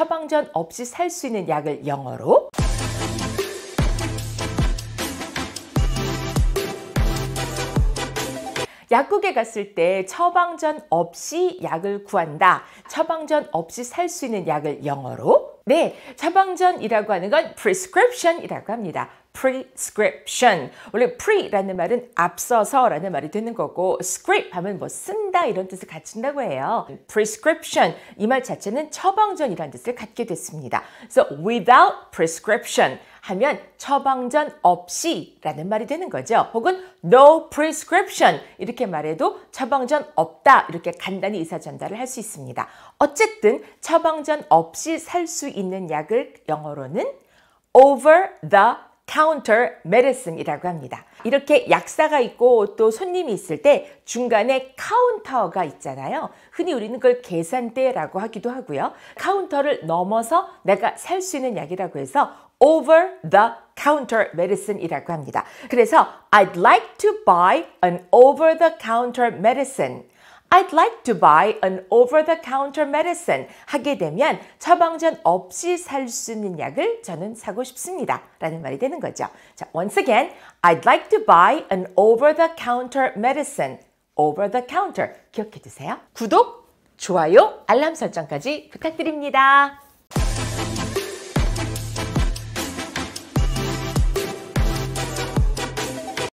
처방전 없이 살 수 있는 약을 영어로 약국에 갔을 때 처방전 없이 약을 구한다. 처방전 없이 살 수 있는 약을 영어로 네, 처방전이라고 하는 건 prescription이라고 합니다. prescription. 원래 pre라는 말은 앞서서라는 말이 되는 거고 script 하면 뭐 쓴다 이런 뜻을 갖춘다고 해요. prescription 이 말 자체는 처방전이라는 뜻을 갖게 됐습니다. So without prescription 하면 처방전 없이라는 말이 되는 거죠. 혹은 no prescription 이렇게 말해도 처방전 없다 이렇게 간단히 의사 전달을 할 수 있습니다. 어쨌든 처방전 없이 살 수 있는 약을 영어로는 over the 카운터 메 t 슨이라고 합니다. 이렇게 약사가 있고 또 손님이 있을 때 중간에 카운터가 있잖아요. 흔히 우리는 그걸 계산대라고 하기도 하고요. 카운터를 넘어서 내가 살 수 있는 약이라고 해서 over the counter medicine이라고 합니다. 그래서 I'd like to buy an over the counter medicine. I'd like to buy an over-the-counter medicine 하게 되면 처방전 없이 살 수 있는 약을 저는 사고 싶습니다. 라는 말이 되는 거죠. 자, once again, I'd like to buy an over-the-counter medicine. over-the-counter 기억해 두세요. 구독, 좋아요, 알람 설정까지 부탁드립니다.